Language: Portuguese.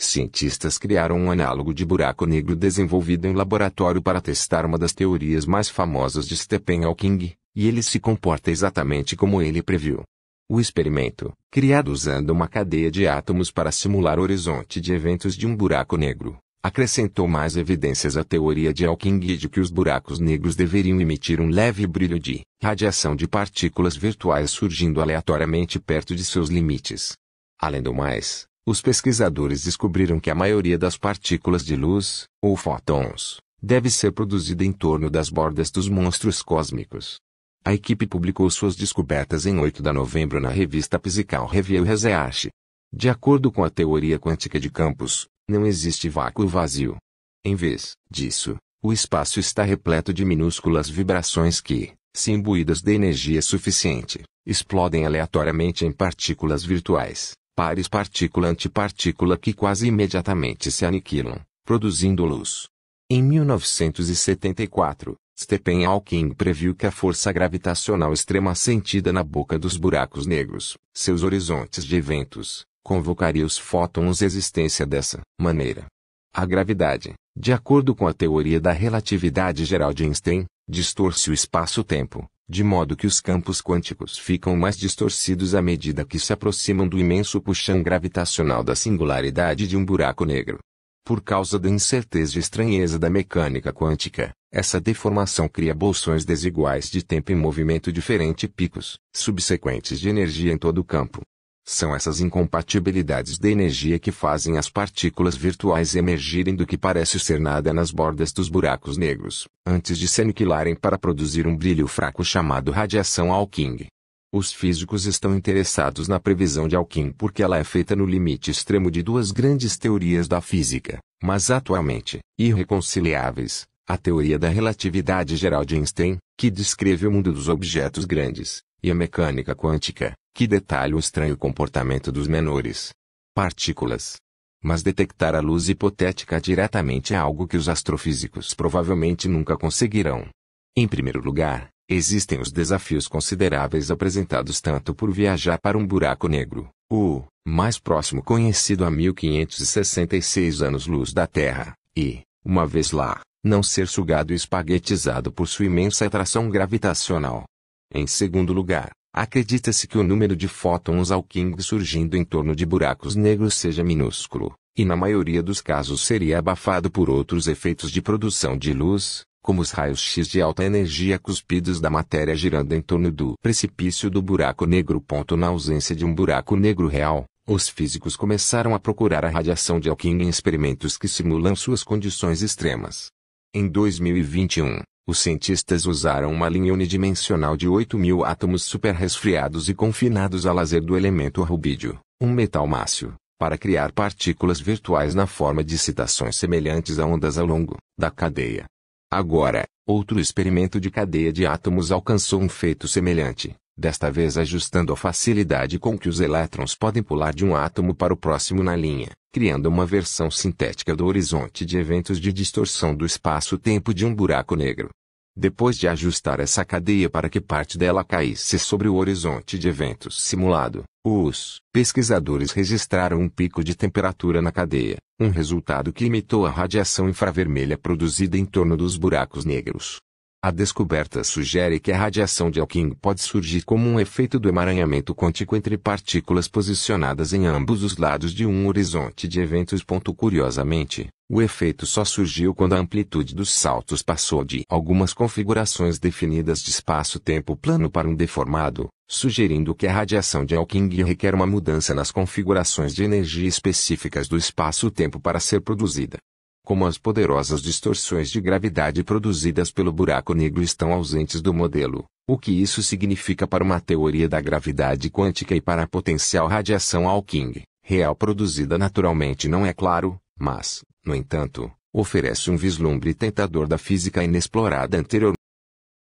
Cientistas criaram um análogo de buraco negro desenvolvido em laboratório para testar uma das teorias mais famosas de Stephen Hawking, e ele se comporta exatamente como ele previu. O experimento, criado usando uma cadeia de átomos para simular o horizonte de eventos de um buraco negro, acrescentou mais evidências à teoria de Hawking de que os buracos negros deveriam emitir um leve brilho de radiação de partículas virtuais surgindo aleatoriamente perto de seus limites. Além do mais, os pesquisadores descobriram que a maioria das partículas de luz, ou fótons, deve ser produzida em torno das bordas dos monstros cósmicos. A equipe publicou suas descobertas em 8 de novembro na revista Physical Review Research. De acordo com a teoria quântica de campos, não existe vácuo vazio. Em vez disso, o espaço está repleto de minúsculas vibrações que, se imbuídas de energia suficiente, explodem aleatoriamente em partículas virtuais, pares partícula-antipartícula que quase imediatamente se aniquilam, produzindo luz. Em 1974, Stephen Hawking previu que a força gravitacional extrema sentida na boca dos buracos negros, seus horizontes de eventos, convocaria os fótons existência dessa maneira. A gravidade, de acordo com a teoria da relatividade geral de Einstein, distorce o espaço-tempo, de modo que os campos quânticos ficam mais distorcidos à medida que se aproximam do imenso puxão gravitacional da singularidade de um buraco negro. Por causa da incerteza e estranheza da mecânica quântica, essa deformação cria bolsões desiguais de tempo e movimento diferente e picos subsequentes de energia em todo o campo, são essas incompatibilidades de energia que fazem as partículas virtuais emergirem do que parece ser nada nas bordas dos buracos negros, antes de se aniquilarem para produzir um brilho fraco chamado radiação Hawking. Os físicos estão interessados na previsão de Hawking porque ela é feita no limite extremo de duas grandes teorias da física, mas atualmente, irreconciliáveis, a teoria da relatividade geral de Einstein, que descreve o mundo dos objetos grandes, e a mecânica quântica, que detalha o estranho comportamento dos menores partículas. Mas detectar a luz hipotética diretamente é algo que os astrofísicos provavelmente nunca conseguirão. Em primeiro lugar, existem os desafios consideráveis apresentados tanto por viajar para um buraco negro, o mais próximo conhecido a 1566 anos-luz da Terra, e, uma vez lá, não ser sugado e espaguetizado por sua imensa atração gravitacional. Em segundo lugar, Acredita-se que o número de fótons Hawking surgindo em torno de buracos negros seja minúsculo, e na maioria dos casos seria abafado por outros efeitos de produção de luz, como os raios-x de alta energia cuspidos da matéria girando em torno do precipício do buraco negro. Na ausência de um buraco negro real, os físicos começaram a procurar a radiação de Hawking em experimentos que simulam suas condições extremas. Em 2021, os cientistas usaram uma linha unidimensional de 8 mil átomos superresfriados e confinados a laser do elemento rubídio, um metal mácio, para criar partículas virtuais na forma de citações semelhantes a ondas ao longo da cadeia. Agora, outro experimento de cadeia de átomos alcançou um feito semelhante, desta vez ajustando a facilidade com que os elétrons podem pular de um átomo para o próximo na linha criando uma versão sintética do horizonte de eventos de distorção do espaço-tempo de um buraco negro. Depois de ajustar essa cadeia para que parte dela caísse sobre o horizonte de eventos simulado, os pesquisadores registraram um pico de temperatura na cadeia, um resultado que imitou a radiação infravermelha produzida em torno dos buracos negros. A descoberta sugere que a radiação de Hawking pode surgir como um efeito do emaranhamento quântico entre partículas posicionadas em ambos os lados de um horizonte de eventos. Curiosamente, o efeito só surgiu quando a amplitude dos saltos passou de algumas configurações definidas de espaço-tempo plano para um deformado, sugerindo que a radiação de Hawking requer uma mudança nas configurações de energia específicas do espaço-tempo para ser produzida como as poderosas distorções de gravidade produzidas pelo buraco negro estão ausentes do modelo, o que isso significa para uma teoria da gravidade quântica e para a potencial radiação Hawking, real produzida naturalmente não é claro, mas, no entanto, oferece um vislumbre tentador da física inexplorada anterior